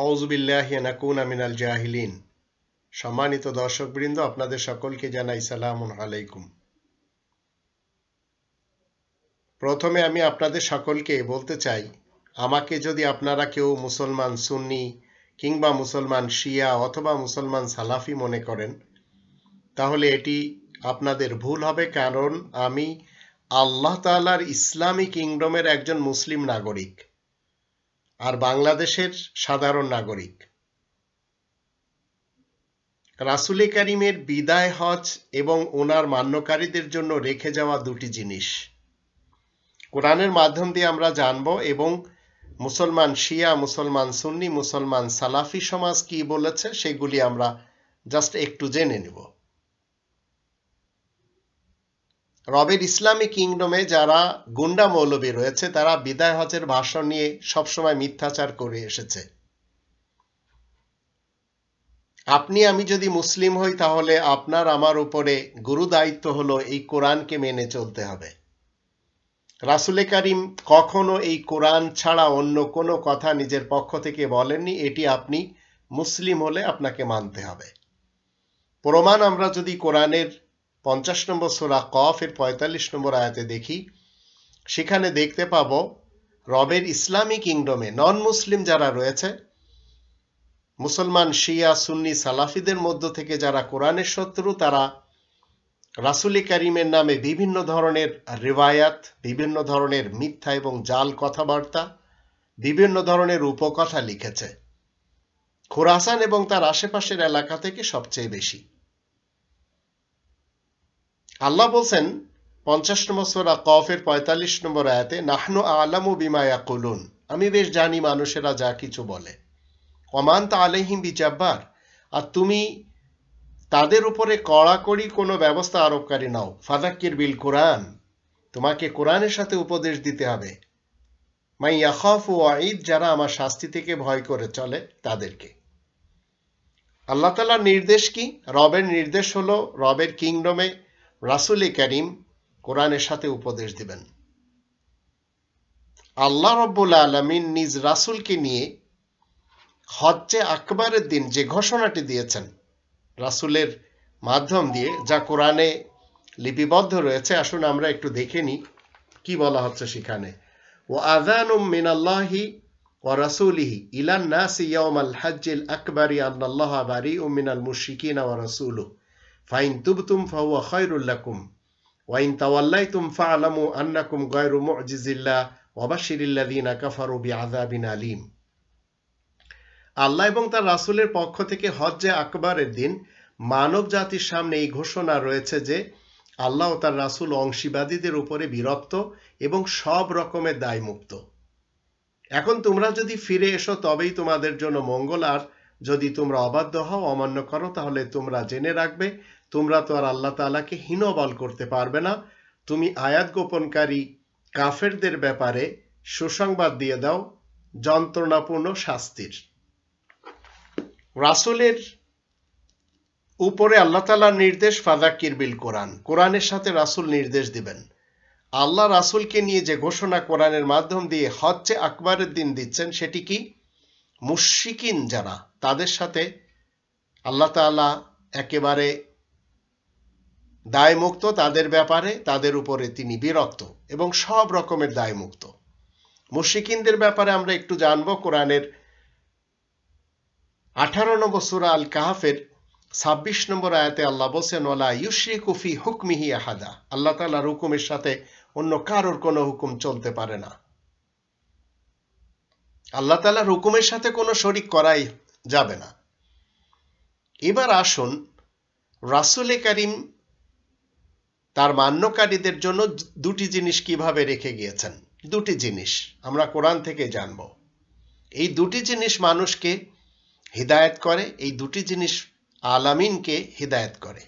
আমিনাল জাহিলিন সম্মানিত দর্শকবৃন্দ আপনাদের সকলকে জানাই সালাম আলাইকুম প্রথমে আমি আপনাদের সকলকে বলতে চাই আমাকে যদি আপনারা কেউ মুসলমান সুন্নি কিংবা মুসলমান শিয়া অথবা মুসলমান সালাফি মনে করেন তাহলে এটি আপনাদের ভুল হবে কারণ আমি আল্লাহ তালার ইসলামী কিংডমের একজন মুসলিম নাগরিক আর বাংলাদেশের সাধারণ নাগরিক রাসুলে কারিমের বিদায় হজ এবং ওনার মান্যকারীদের জন্য রেখে যাওয়া দুটি জিনিস কোরআনের মাধ্যম দিয়ে আমরা জানব এবং মুসলমান শিয়া মুসলমান সুন্নি মুসলমান সালাফি সমাজ কি বলেছে সেগুলি আমরা জাস্ট একটু জেনে নেব রবের ইসলামী কিংডমে যারা গুন্ডা মৌলবী রয়েছে তারা বিদায় হজের ভাষণ নিয়ে সবসময় মিথ্যাচার করে এসেছে আপনি আমি যদি মুসলিম হই তাহলে আপনার আমার উপরে গুরু দায়িত্ব হল এই কোরআনকে মেনে চলতে হবে রাসুলে কারিম কখনো এই কোরআন ছাড়া অন্য কোনো কথা নিজের পক্ষ থেকে বলেননি এটি আপনি মুসলিম হলে আপনাকে মানতে হবে প্রমাণ আমরা যদি কোরআনের পঞ্চাশ নম্বর সোরা কফ এর পঁয়তাল্লিশ নম্বর আয়াতে দেখি সেখানে দেখতে পাব রবের ইসলামী কিংডমে নন মুসলিম যারা রয়েছে মুসলমান শিয়া সুন্নি সালাফিদের মধ্য থেকে যারা কোরআনের শত্রু তারা রাসুলি করিমের নামে বিভিন্ন ধরনের রিবায়াত বিভিন্ন ধরনের মিথ্যা এবং জাল কথাবার্তা বিভিন্ন ধরনের উপকথা লিখেছে খোরাসান এবং তার আশেপাশের এলাকা থেকে সবচেয়ে বেশি আল্লাহ বলছেন পঞ্চাশ নম্বর সোরা কফের পঁয়তাল্লিশ নম্বর আয়াতে নাহনু আলামু বিমায়া কলুন আমি বেশ জানি মানুষেরা যা কিছু বলে অমান তা আলহিম বিচাব্বার আর তুমি তাদের উপরে কড়াকড়ি কোনো ব্যবস্থা আরোপকারী নাও ফাদাক্কির বিল কোরআন তোমাকে কোরআনের সাথে উপদেশ দিতে হবে মাই ইয়াখফ ও আইদ যারা আমার শাস্তি থেকে ভয় করে চলে তাদেরকে আল্লাহ তালার নির্দেশ কি রবের নির্দেশ হলো রবের কিংডমে রাসুল করিম কোরআনের সাথে উপদেশ দিবেন আল্লাহ রব্বুল আলমিন নিজ রাসুলকে নিয়ে হজ্জে আকবরের দিন যে ঘোষণাটি দিয়েছেন রাসুলের মাধ্যম দিয়ে যা কোরআনে লিপিবদ্ধ রয়েছে আসুন আমরা একটু দেখে নিই কি বলা হচ্ছে সেখানে ও আজান মিন আল্লাহি ও রাসুলিহি ইলান নাসি ইয়াউমাল হাজ্জিল আকবারি আল্লাহ বারি ও মিনাল মুশরিকিনা ও রাসূলুহু ফাইন তুবতুম ওয়াইন তাওয়াল্লাইতুম ফাআলামু আন্নাকুম গায়রু মুজিজিল্লাহ কাফারু বিআযাবিন আল্লাহ এবং তার পক্ষ থেকে হজ্জে আকবরের দিন মানব জাতির সামনে এই ঘোষণা রয়েছে যে আল্লাহ ও তার রাসূল অংশীবাদীদের উপরে বিরক্ত এবং সব রকমের দায় মুক্ত এখন তোমরা যদি ফিরে এসো তবেই তোমাদের জন্য মঙ্গল আর যদি তোমরা অবাধ্য হও অমান্য করো তাহলে তোমরা জেনে রাখবে তোমরা তো আর আল্লাহ তালাকে হীনবল করতে পারবে না তুমি আয়াত গোপনকারী কাফেরদের ব্যাপারে সুসংবাদ দিয়ে দাও যন্ত্রণাপূর্ণ শাস্তির রাসুলের উপরে আল্লাহ তালার নির্দেশ ফাদাক্কির বিল কোরআন কোরআনের সাথে রাসুল নির্দেশ দিবেন আল্লাহ রাসুলকে নিয়ে যে ঘোষণা কোরআনের মাধ্যম দিয়ে হচ্ছে আকবরের দিন দিচ্ছেন সেটি কি মুশিকিন যারা তাদের সাথে আল্লাহ তালা একেবারে দায়মুক্ত তাদের ব্যাপারে তাদের উপরে তিনি বিরক্ত এবং সব রকমের দায়মুক্ত মুশিকিনদের ব্যাপারে আমরা একটু জানব কোরআনের আঠারো নম্বর সুরা আল কাহাফের ছাব্বিশ নম্বর আয়াতে আল্লাহ বোসেন ওলা ইউশ্রি কুফি হুকমিহি আহাদা আল্লাহ তালার হুকুমের সাথে অন্য কারোর কোনো হুকুম চলতে পারে না আল্লাহ তালার হুকুমের সাথে কোনো শরিক করাই যাবে না এবার আসুন রাসুলে করিম তার মান্যকারীদের জন্য দুটি জিনিস কিভাবে রেখে গিয়েছেন দুটি জিনিস আমরা কোরআন থেকে জানব এই দুটি জিনিস মানুষকে হিদায়ত করে এই দুটি জিনিস আলামিনকে হিদায়ত করে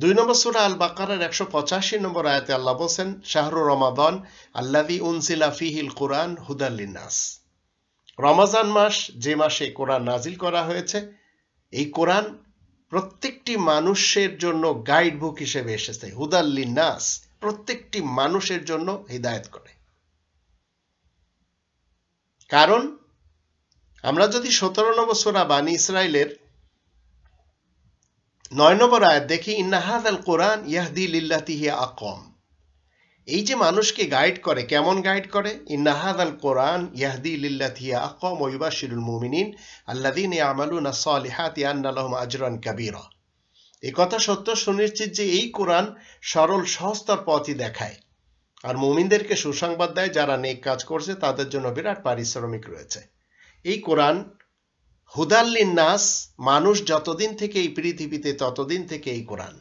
দুই নম্বর সুরা আল বাকারের একশো পঁচাশি নম্বর আয়াতে আল্লাহ বলছেন শাহরু রমাদন আল্লাদি উনসিলা ফিহিল কোরআন হুদাল্লিনাস রমাজান মাস যে মাসে কোরআন নাজিল করা হয়েছে এই কোরআন প্রত্যেকটি মানুষের জন্য গাইড বুক হিসেবে এসেছে হুদাল্লি নাস প্রত্যেকটি মানুষের জন্য হৃদায়ত করে কারণ আমরা যদি সতেরো নম্বর সোনা বানী ইসরায়েলের নয় নম্বর আয়াত দেখি ইন্নাহাদ আল কোরআন ইয়াহদি লিল্লাতিহি আকম এই যে মানুষকে গাইড করে কেমন গাইড করে ইন্নাহাদ আল কোরআন ইয়াহদি থিয়া আকম শিরুল মুমিনিন আল্লাদিন আমালুন সালিহাত ইয়ান্নালহম আজরান কাবিরা এ কথা সত্য সুনিশ্চিত যে এই কোরআন সরল সহস্তর পথই দেখায় আর মুমিনদেরকে সুসংবাদ দেয় যারা নেক কাজ করছে তাদের জন্য বিরাট পারিশ্রমিক রয়েছে এই কোরআন হুদাল্লিন নাস মানুষ যতদিন থেকে এই পৃথিবীতে ততদিন থেকে এই কোরআন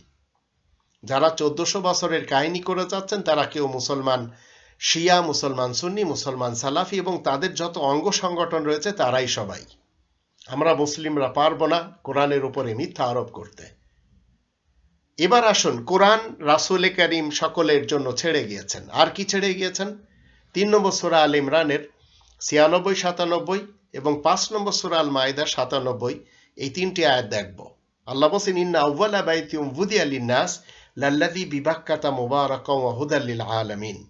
যারা চোদ্দশো বছরের কাহিনি করে যাচ্ছেন তারা কেউ মুসলমান শিয়া মুসলমান সুন্নি মুসলমান সালাফি এবং তাদের যত অঙ্গ সংগঠন রয়েছে তারাই সবাই আমরা মুসলিমরা পারব না কোরআনের উপরে মিথ্যা আরোপ করতে এবার আসুন কোরআন রাসুল করিম সকলের জন্য ছেড়ে গিয়েছেন আর কি ছেড়ে গিয়েছেন তিন নম্বর সুরা আল ইমরানের ছিয়ানব্বই সাতানব্বই এবং পাঁচ নম্বর সুরা আল মায়দা সাতানব্বই এই তিনটি আয়াত দেখব আল্লাহ বসিন ইন্না আউ্বালা বাইতিউম বুদি আলী নাস للذي ببكة مباركا وهدى للعالمين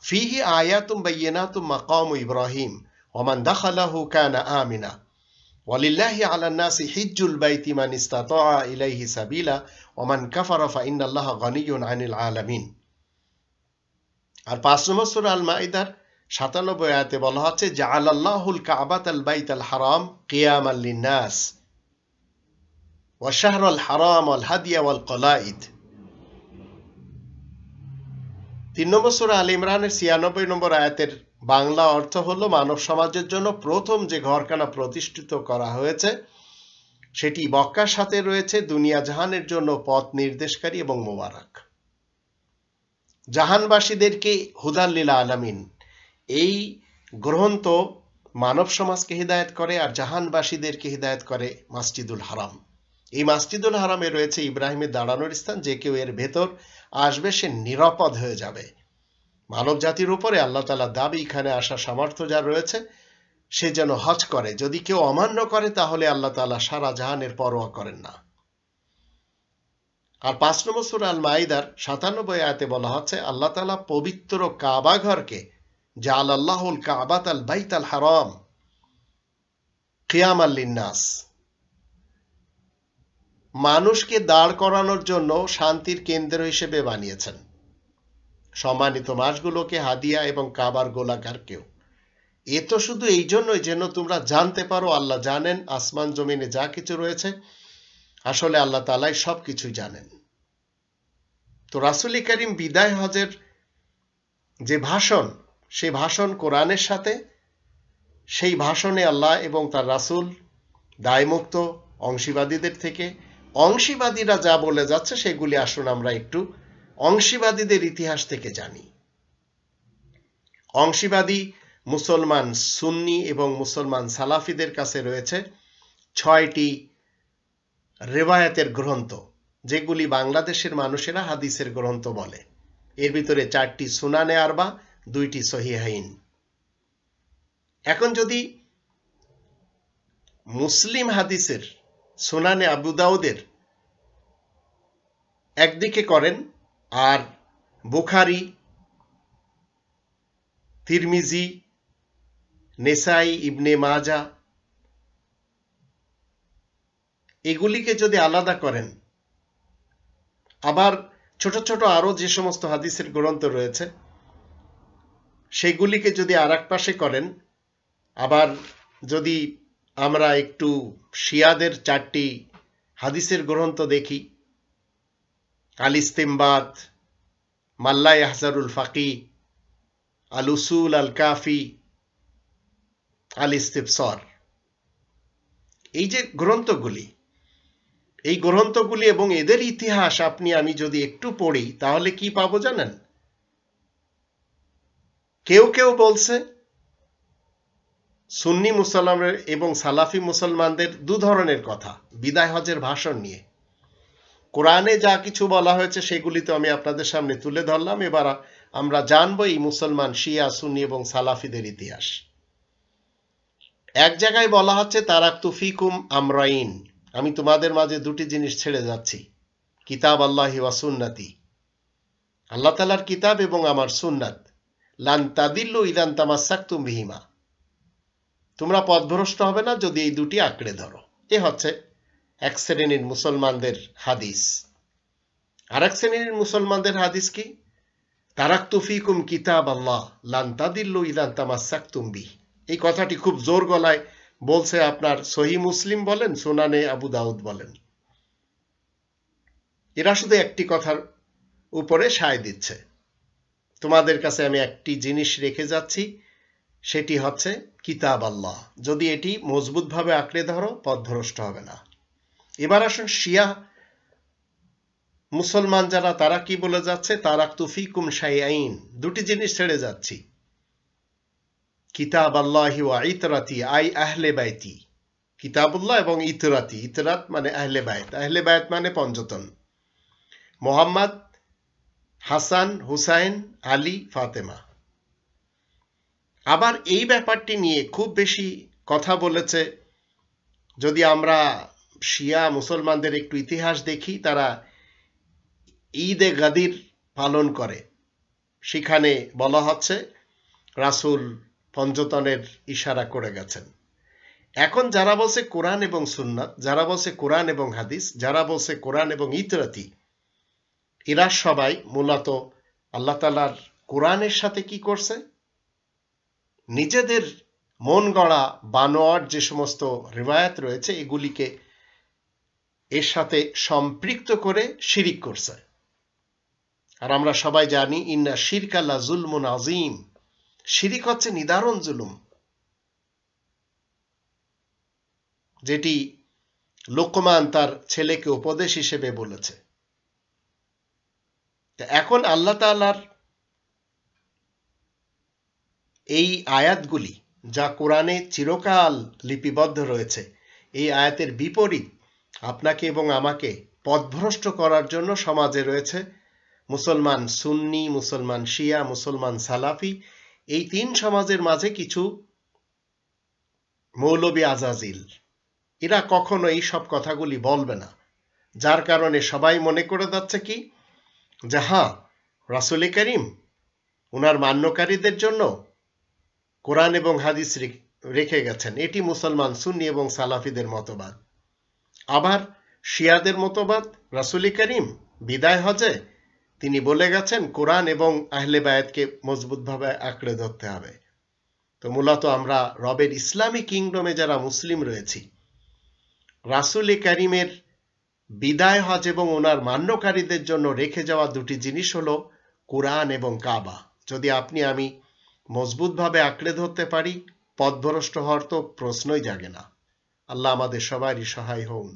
فيه آيات بينات مقام إبراهيم ومن دخله كان آمنا ولله على الناس حج البيت من استطاع إليه سبيلا ومن كفر فإن الله غني عن العالمين আর পাঁচ المائدة সুরা আল মাইদার جعل الله الكعبة البيت الحرام قياما للناس والشهر الحرام والهدي والقلائد তিন নম্বর সুরা আল ইমরানের ছিয়ানব্বই নম্বর আয়াতের বাংলা অর্থ হল মানব সমাজের জন্য প্রথম যে ঘরখানা প্রতিষ্ঠিত করা হয়েছে সেটি বক্কার সাথে রয়েছে দুনিয়া জাহানের জন্য পথ নির্দেশকারী এবং মোবারক জাহানবাসীদেরকে হুদাল্লীলা আলামিন এই গ্রন্থ মানব সমাজকে হিদায়ত করে আর জাহানবাসীদেরকে হিদায়ত করে মাসজিদুল হারাম এই মাসজিদুল হারামে রয়েছে ইব্রাহিমের দাঁড়ানোর স্থান যে কেউ এর ভেতর আসবে সে নিরাপদ হয়ে যাবে মানব জাতির উপরে আল্লাহ তালা দাবি এখানে আসা সামর্থ্য যা রয়েছে সে যেন হজ করে যদি কেউ অমান্য করে তাহলে আল্লাহ তালা সারা জাহানের পরোয়া করেন না আর পাঁচ নম্বর সুর আল মাইদার সাতানব্বই আয়তে বলা হচ্ছে আল্লাহ তালা পবিত্র কাবা ঘরকে যা আল আল্লাহুল কাবাত আল বাইত আল হারম কিয়াম আল্লিন্নাস মানুষকে দাঁড় করানোর জন্য শান্তির কেন্দ্র হিসেবে বানিয়েছেন সম্মানিত মাসগুলোকে হাদিয়া এবং কাবার গোলাকারকেও এ তো শুধু এই জন্যই যেন তোমরা জানতে পারো আল্লাহ জানেন আসমান জমিনে যা কিছু রয়েছে আসলে আল্লাহ তালাই সব কিছুই জানেন তো রাসুলি করিম বিদায় হজের যে ভাষণ সে ভাষণ কোরআনের সাথে সেই ভাষণে আল্লাহ এবং তার রাসুল দায়মুক্ত অংশীবাদীদের থেকে অংশীবাদীরা যা বলে যাচ্ছে সেগুলি আসুন আমরা একটু অংশীবাদীদের ইতিহাস থেকে জানি অংশীবাদী মুসলমান সুন্নি এবং মুসলমান সালাফিদের কাছে রয়েছে ছয়টি রেবায়াতের গ্রন্থ যেগুলি বাংলাদেশের মানুষেরা হাদিসের গ্রন্থ বলে এর ভিতরে চারটি সুনানে আরবা দুইটি সহিহাইন এখন যদি মুসলিম হাদিসের সোনানে আবু দাউদের একদিকে করেন আর বুখারি তিরমিজি নেসাই ইবনে মাজা এগুলিকে যদি আলাদা করেন আবার ছোট ছোট আরও যে সমস্ত হাদিসের গ্রন্থ রয়েছে সেগুলিকে যদি আর পাশে করেন আবার যদি আমরা একটু শিয়াদের চারটি হাদিসের গ্রন্থ দেখি আলিস্তিমবাদ মাল্লাই হাজারুল ফাকি আল উসুল আল কাফি আল ইস্তিফসর এই যে গ্রন্থগুলি এই গ্রন্থগুলি এবং এদের ইতিহাস আপনি আমি যদি একটু পড়ি তাহলে কি পাবো জানেন কেউ কেউ বলছে সুন্নি মুসলমানের এবং সালাফি মুসলমানদের দু ধরনের কথা বিদায় হজের ভাষণ নিয়ে কোরআনে যা কিছু বলা হয়েছে সেগুলি তো আমি আপনাদের সামনে তুলে ধরলাম এবার আমরা জানবো এই মুসলমান শিয়া সুন্নি এবং সালাফিদের ইতিহাস এক জায়গায় বলা হচ্ছে তারাক তুফিকুম আমরাইন আমি তোমাদের মাঝে দুটি জিনিস ছেড়ে যাচ্ছি কিতাব আল্লাহ ওয়াসুন্নাতি আল্লাহ তালার কিতাব এবং আমার সুন্নাত লান তাদিল্লু ইদান তামাসাক্তুম বিহিমা তোমরা পথভ্রষ্ট হবে না যদি এই দুটি আঁকড়ে ধরো এ হচ্ছে এক শ্রেণীর মুসলমানদের হাদিস আর এক শ্রেণীর মুসলমানদের হাদিস কি কুম কিতাব আল্লাহ লান্তাদিল্লু ইদান তামাসাকুম্বি এই কথাটি খুব জোর গলায় বলছে আপনার সহি মুসলিম বলেন সোনানে আবু দাউদ বলেন এরা শুধু একটি কথার উপরে সায় দিচ্ছে তোমাদের কাছে আমি একটি জিনিস রেখে যাচ্ছি সেটি হচ্ছে কিতাব আল্লাহ যদি এটি মজবুতভাবে আঁকড়ে ধরো পথভ্রষ্ট হবে না এবার আসুন শিয়া মুসলমান যারা তারা কি বলে যাচ্ছে তারা তুফি কুম আইন দুটি জিনিস ছেড়ে যাচ্ছি কিতাব আল্লাহি ওয়া ইতরাতি আই আহলে বাইতি কিতাবুল্লাহ এবং ইতরাতি ইতরাত মানে আহলে বায়ত আহলে বায়ত মানে পঞ্চতন মোহাম্মদ হাসান হুসাইন আলী ফাতেমা আবার এই ব্যাপারটি নিয়ে খুব বেশি কথা বলেছে যদি আমরা শিয়া মুসলমানদের একটু ইতিহাস দেখি তারা ঈদ এ গাদির পালন করে সেখানে বলা হচ্ছে রাসুল পঞ্চতনের ইশারা করে গেছেন এখন যারা বলছে কোরআন এবং সুন্নাত যারা বলছে কোরআন এবং হাদিস যারা বলছে কোরআন এবং ইতরাতি এরা সবাই মূলত আল্লাহ তালার কোরআনের সাথে কি করছে নিজেদের মন গড়া বানোয়ার যে সমস্ত রিবায়াত রয়েছে এগুলিকে এর সাথে সম্পৃক্ত করে শিরিক করছে আর আমরা সবাই জানি ইন্না শিরকাল্লা জুলম আজিম শিরিক হচ্ছে নিদারণ জুলুম যেটি লোকমান তার ছেলেকে উপদেশ হিসেবে বলেছে এখন আল্লাহ তালার এই আয়াতগুলি যা কোরআনে চিরকাল লিপিবদ্ধ রয়েছে এই আয়াতের বিপরীত আপনাকে এবং আমাকে পথভ্রষ্ট করার জন্য সমাজে রয়েছে মুসলমান সুন্নি মুসলমান শিয়া মুসলমান সালাফি এই তিন সমাজের মাঝে কিছু মৌলবী আজাজিল এরা কখনো এই সব কথাগুলি বলবে না যার কারণে সবাই মনে করে যাচ্ছে কি যে হ্যাঁ রাসুল করিম ওনার মান্যকারীদের জন্য কোরআন এবং হাদিস রেখে গেছেন এটি মুসলমান সুন্নি এবং সালাফিদের মতবাদ আবার শিয়াদের মতবাদ রাসুলি করিম বিদায় হজে তিনি বলে গেছেন কোরআন এবং আহলে বায়াতকে মজবুতভাবে আঁকড়ে ধরতে হবে তো মূলত আমরা রবের ইসলামী কিংডমে যারা মুসলিম রয়েছি রাসুল করিমের বিদায় হজ এবং ওনার মান্যকারীদের জন্য রেখে যাওয়া দুটি জিনিস হলো কোরআন এবং কাবা যদি আপনি আমি মজবুতভাবে আঁকড়ে ধরতে পারি পথভ্রষ্ট হওয়ার তো প্রশ্নই জাগে না আল্লাহ আমাদের সবারই সহায় হউন